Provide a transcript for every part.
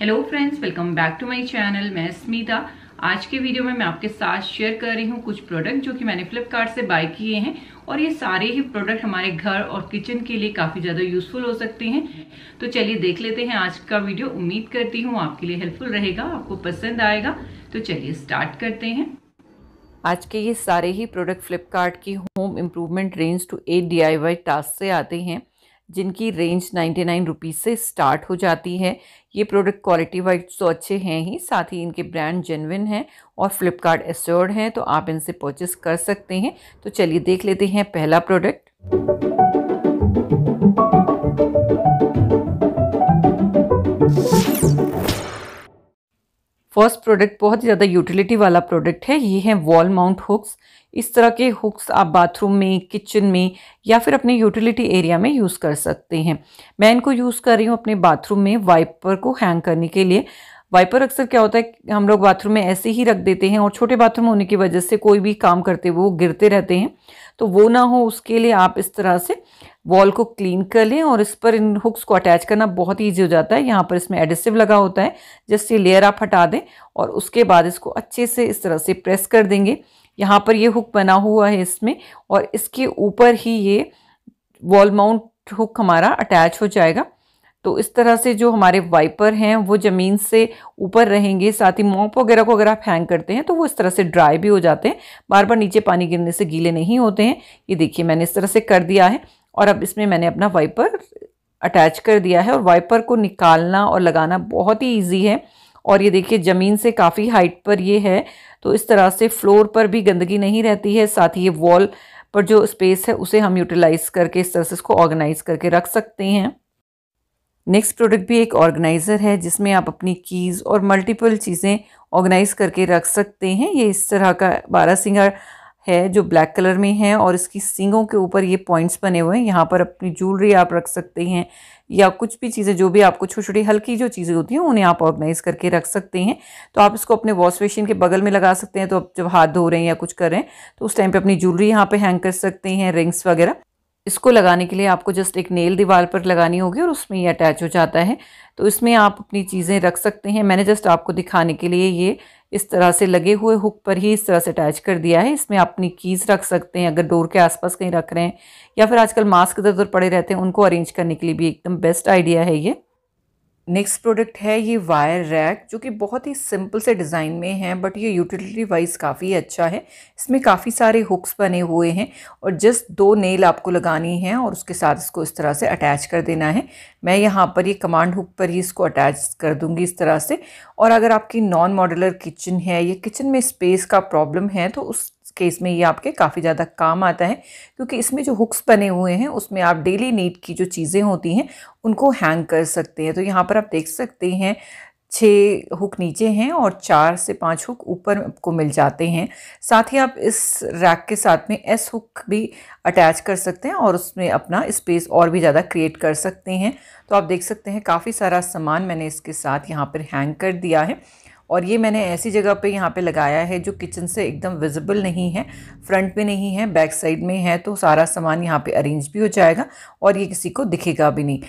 Hello friends welcome back to my channel मैं स्मिता आज के वीडियो में मैं आपके साथ शेयर कर रही हूँ कुछ प्रोडक्ट जो कि मैंने फ्लिपकार्ट से बाय किए हैं और ये सारे ही प्रोडक्ट हमारे घर और किचन के लिए काफ़ी ज़्यादा यूजफुल हो सकते हैं तो चलिए देख लेते हैं आज का वीडियो उम्मीद करती हूँ आपके लिए हेल्पफुल रहेगा आपको पसंद आएगा तो चलिए स्टार्ट करते हैं आज के ये सारे ही प्रोडक्ट फ्लिपकार्ट की होम इम्प्रूवमेंट रेंज टू एट डी टास्क से आते हैं जिनकी रेंज नाइन्टी नाइन रुपीज़ से स्टार्ट हो जाती है ये प्रोडक्ट क्वालिटी वाइज तो अच्छे हैं ही साथ ही इनके ब्रांड जेनविन हैं और फ्लिपकार्ट एस्योर्ड हैं तो आप इनसे परचेस कर सकते हैं तो चलिए देख लेते हैं पहला product Thank you. First product बहुत ही ज़्यादा यूटिलिटी वाला प्रोडक्ट है ये है वॉल माउंट हुक्स इस तरह के हुक्स आप बाथरूम में किचन में या फिर अपने यूटिलिटी एरिया में यूज़ कर सकते हैं मैं इनको यूज़ कर रही हूँ अपने बाथरूम में वाइपर को हैंग करने के लिए वाइपर अक्सर क्या होता है हम लोग बाथरूम में ऐसे ही रख देते हैं और छोटे बाथरूम होने की वजह से कोई भी काम करते हुए वो गिरते रहते हैं तो वो ना हो उसके लिए आप इस तरह से वॉल को क्लीन कर लें और इस पर इन हुक्स को अटैच करना बहुत ईजी हो जाता है यहाँ पर इसमें एडिसिव लगा होता है जस्ट ये लेयर आप हटा दें और उसके बाद इसको अच्छे से इस तरह से प्रेस कर देंगे यहाँ पर ये हुक बना हुआ है इसमें और इसके ऊपर ही ये वॉल माउंट हुक हमारा अटैच हो जाएगा तो इस तरह से जो हमारे वाइपर हैं वो ज़मीन से ऊपर रहेंगे साथ ही मोप वगैरह को अगर आप हैंग करते हैं तो वो इस तरह से ड्राई भी हो जाते हैं बार बार नीचे पानी गिरने से गीले नहीं होते हैं ये देखिए मैंने इस तरह से कर दिया है और अब इसमें मैंने अपना वाइपर अटैच कर दिया है और वाइपर को निकालना और लगाना बहुत ही ईजी है और ये देखिए ज़मीन से काफ़ी हाइट पर ये है तो इस तरह से फ्लोर पर भी गंदगी नहीं रहती है साथ ही ये वॉल पर जो स्पेस है उसे हम यूटिलाइज़ करके इस तरह से इसको ऑर्गेनाइज़ करके रख सकते हैं नेक्स्ट प्रोडक्ट भी एक ऑर्गेनाइज़र है जिसमें आप अपनी कीज़ और मल्टीपल चीज़ें ऑर्गेनाइज़ करके रख सकते हैं ये इस तरह का बारह सिंगर है जो ब्लैक कलर में है और इसकी सिंगों के ऊपर ये पॉइंट्स बने हुए हैं यहाँ पर अपनी ज्वेलरी आप रख सकते हैं या कुछ भी चीज़ें जो भी आपको छोटी छोटी हल्की जो चीज़ें होती हैं उन्हें आप ऑर्गेनाइज़ करके रख सकते हैं तो आप इसको अपने वॉश मशीन के बगल में लगा सकते हैं तो आप जब हाथ धो रहे हैं या कुछ कर रहे हैं तो उस टाइम पर अपनी ज्वेलरी यहाँ पर हैंग कर सकते हैं रिंग्स वगैरह इसको लगाने के लिए आपको जस्ट एक नेल दीवार पर लगानी होगी और उसमें ये अटैच हो जाता है तो इसमें आप अपनी चीज़ें रख सकते हैं मैंने जस्ट आपको दिखाने के लिए ये इस तरह से लगे हुए हुक पर ही इस तरह से अटैच कर दिया है इसमें अपनी कीज़ रख सकते हैं अगर डोर के आसपास कहीं रख रहे हैं या फिर आजकल मास्क इधर उधर पड़े रहते हैं उनको अरेंज करने के लिए भी एकदम बेस्ट आइडिया है ये नेक्स्ट प्रोडक्ट है ये वायर रैक जो कि बहुत ही सिंपल से डिज़ाइन में है बट ये यूटिलिटी वाइज काफ़ी अच्छा है इसमें काफ़ी सारे हुक्स बने हुए हैं और जस्ट दो नेल आपको लगानी है और उसके साथ इसको इस तरह से अटैच कर देना है मैं यहाँ पर ये कमांड हुक पर ही इसको अटैच कर दूँगी इस तरह से और अगर आपकी नॉन मॉडलर किचन है या किचन में स्पेस का प्रॉब्लम है तो उस केस में ये आपके काफ़ी ज़्यादा काम आता है क्योंकि इसमें जो हुक्स बने हुए हैं उसमें आप डेली नीड की जो चीज़ें होती हैं उनको हैंग कर सकते हैं तो यहाँ पर आप देख सकते हैं छः हुक नीचे हैं और चार से पाँच हुक ऊपर आपको मिल जाते हैं साथ ही आप इस रैक के साथ में एस हुक भी अटैच कर सकते हैं और उसमें अपना स्पेस और भी ज़्यादा क्रिएट कर सकते हैं तो आप देख सकते हैं काफ़ी सारा सामान मैंने इसके साथ यहाँ पर हैंग कर दिया है और ये मैंने ऐसी जगह पे यहाँ पे लगाया है जो किचन से एकदम विजिबल नहीं है फ्रंट में नहीं है बैक साइड में है तो सारा सामान यहाँ पे अरेंज भी हो जाएगा और ये किसी को दिखेगा भी नहीं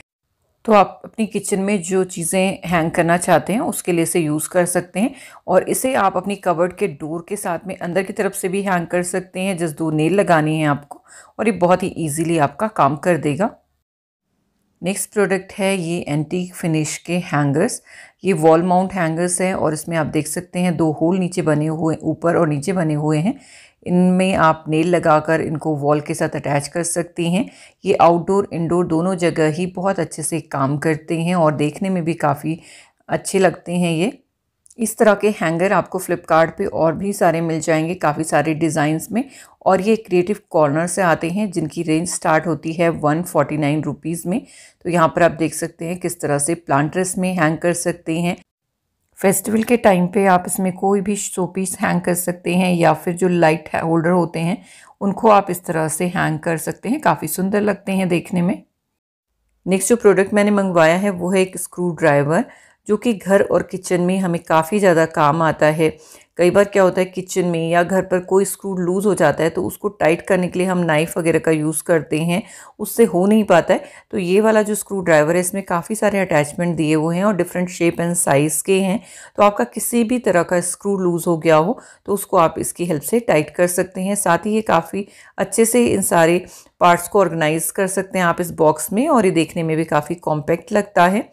तो आप अपनी किचन में जो चीज़ें हैंग करना चाहते हैं उसके लिए इसे यूज़ कर सकते हैं और इसे आप अपनी कवर्ड के डोर के साथ में अंदर की तरफ से भी हैंग कर सकते हैं जिस दो नेल लगानी है आपको और ये बहुत ही ईजीली आपका काम कर देगा नेक्स्ट प्रोडक्ट है ये एंटीक फिनिश के हैंगर्स ये वॉल माउंट हैंगर्स है और इसमें आप देख सकते हैं दो होल नीचे बने हुए ऊपर और नीचे बने हुए हैं इनमें आप नेल लगाकर इनको वॉल के साथ अटैच कर सकती हैं ये आउटडोर इंडोर दोनों जगह ही बहुत अच्छे से काम करते हैं और देखने में भी काफ़ी अच्छे लगते हैं ये इस तरह के हैंगर आपको फ्लिपकार्ट पे और भी सारे मिल जाएंगे काफ़ी सारे डिज़ाइंस में और ये क्रिएटिव कॉर्नर से आते हैं जिनकी रेंज स्टार्ट होती है वन फोर्टी नाइन रुपीज़ में तो यहाँ पर आप देख सकते हैं किस तरह से प्लांटर्स में हैंग कर सकते हैं फेस्टिवल के टाइम पे आप इसमें कोई भी शो पीस हैंग कर सकते हैं या फिर जो लाइट होल्डर होते हैं उनको आप इस तरह से हैंग कर सकते हैं काफ़ी सुंदर लगते हैं देखने में नेक्स्ट जो प्रोडक्ट मैंने मंगवाया है वो है एक स्क्रू ड्राइवर जो कि घर और किचन में हमें काफ़ी ज़्यादा काम आता है कई बार क्या होता है किचन में या घर पर कोई स्क्रू लूज़ हो जाता है तो उसको टाइट करने के लिए हम नाइफ़ वगैरह का यूज़ करते हैं उससे हो नहीं पाता है तो ये वाला जो स्क्रू ड्राइवर है इसमें काफ़ी सारे अटैचमेंट दिए हुए हैं और डिफरेंट शेप एंड साइज़ के हैं तो आपका किसी भी तरह का स्क्रू लूज़ हो गया हो तो उसको आप इसकी हेल्प से टाइट कर सकते हैं साथ ही ये काफ़ी अच्छे से इन सारे पार्ट्स को ऑर्गेनाइज़ कर सकते हैं आप इस बॉक्स में और ये देखने में भी काफ़ी कॉम्पैक्ट लगता है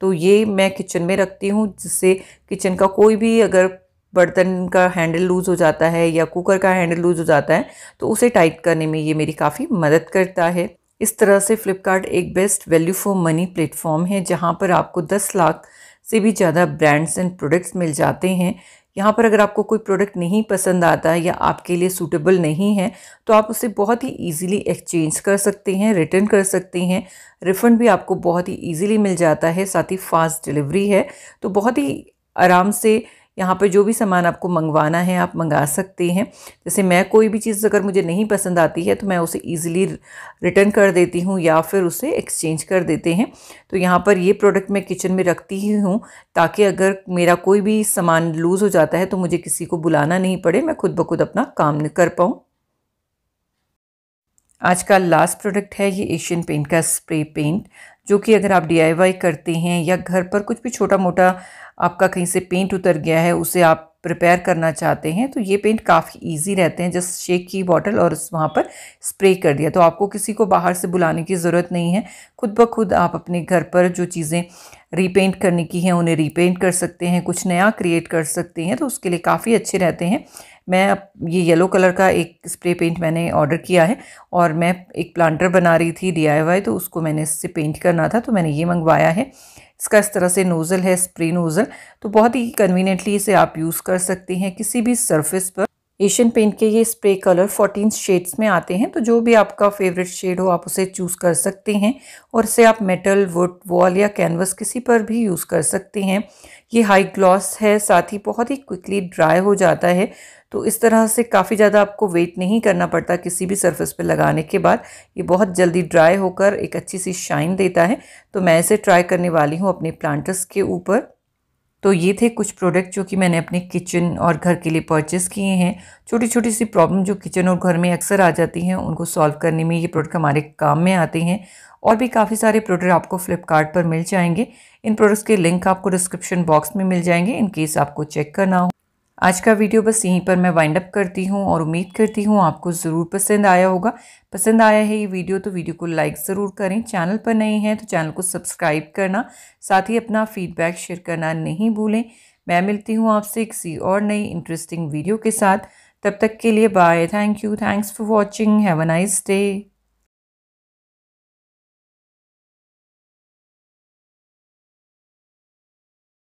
तो ये मैं किचन में रखती हूँ जिससे किचन का कोई भी अगर बर्तन का हैंडल लूज़ हो जाता है या कुकर का हैंडल लूज़ हो जाता है तो उसे टाइट करने में ये मेरी काफ़ी मदद करता है इस तरह से फ़्लिपकार्ट एक best value for money platform है जहाँ पर आपको 10 लाख से भी ज़्यादा ब्रांड्स एंड प्रोडक्ट्स मिल जाते हैं यहाँ पर अगर आपको कोई प्रोडक्ट नहीं पसंद आता या आपके लिए सूटेबल नहीं है तो आप उसे बहुत ही ईजिली एक्सचेंज कर सकते हैं रिटर्न कर सकते हैं रिफ़ंड भी आपको बहुत ही ईजिली मिल जाता है साथ ही फास्ट डिलीवरी है तो बहुत ही आराम से यहाँ पर जो भी सामान आपको मंगवाना है आप मंगा सकते हैं जैसे मैं कोई भी चीज़ अगर मुझे नहीं पसंद आती है तो मैं उसे ईज़िली रिटर्न कर देती हूँ या फिर उसे एक्सचेंज कर देते हैं तो यहाँ पर ये प्रोडक्ट मैं किचन में रखती ही हूँ ताकि अगर मेरा कोई भी सामान लूज़ हो जाता है तो मुझे किसी को बुलाना नहीं पड़े मैं खुद ब खुद अपना काम कर पाऊँ आज का लास्ट प्रोडक्ट है ये एशियन पेंट का स्प्रे पेंट जो कि अगर आप डी करते हैं या घर पर कुछ भी छोटा मोटा आपका कहीं से पेंट उतर गया है उसे आप प्रिपेयर करना चाहते हैं तो ये पेंट काफ़ी ईजी रहते हैं जस्ट शेक की बॉटल और उस वहाँ पर स्प्रे कर दिया तो आपको किसी को बाहर से बुलाने की ज़रूरत नहीं है खुद ब खुद आप अपने घर पर जो चीज़ें रीपेंट करने की हैं उन्हें रीपेंट कर सकते हैं कुछ नया क्रिएट कर सकते हैं तो उसके लिए काफ़ी अच्छे रहते हैं मैं ये येलो कलर का एक स्प्रे पेंट मैंने ऑर्डर किया है और मैं एक प्लांटर बना रही थी डी तो उसको मैंने इससे पेंट करना था तो मैंने ये मंगवाया है इसका इस तरह से नोज़ल है स्प्रे नोज़ल तो बहुत ही कन्वीनियंटली इसे आप यूज़ कर सकते हैं किसी भी सरफेस पर एशियन पेंट के ये स्प्रे कलर 14 शेड्स में आते हैं तो जो भी आपका फेवरेट शेड हो आप उसे चूज़ कर सकते हैं और इसे आप मेटल वुड वॉल या कैनवस किसी पर भी यूज़ कर सकते हैं ये हाई ग्लॉस है साथ ही बहुत ही क्विकली ड्राई हो जाता है तो इस तरह से काफ़ी ज़्यादा आपको वेट नहीं करना पड़ता किसी भी सरफेस पर लगाने के बाद ये बहुत जल्दी ड्राई होकर एक अच्छी सी शाइन देता है तो मैं इसे ट्राई करने वाली हूँ अपने प्लांटर्स के ऊपर तो ये थे कुछ प्रोडक्ट जो कि मैंने अपने किचन और घर के लिए परचेस किए हैं छोटी छोटी सी प्रॉब्लम जो किचन और घर में अक्सर आ जाती हैं उनको सॉल्व करने में ये प्रोडक्ट हमारे काम में आते हैं और भी काफ़ी सारे प्रोडक्ट आपको फ्लिपकार्ट पर मिल जाएंगे इन प्रोडक्ट्स के लिंक आपको डिस्क्रिप्शन बॉक्स में मिल जाएंगे इन केस आपको चेक करना हो आज का वीडियो बस यहीं पर मैं वाइंड अप करती हूँ और उम्मीद करती हूँ आपको ज़रूर पसंद आया होगा पसंद आया है ये वीडियो तो वीडियो को लाइक ज़रूर करें चैनल पर नहीं हैं तो चैनल को सब्सक्राइब करना साथ ही अपना फीडबैक शेयर करना नहीं भूलें मैं मिलती हूँ आपसे किसी और नई इंटरेस्टिंग वीडियो के साथ तब तक के लिए bye thank you thanks for watching have a nice day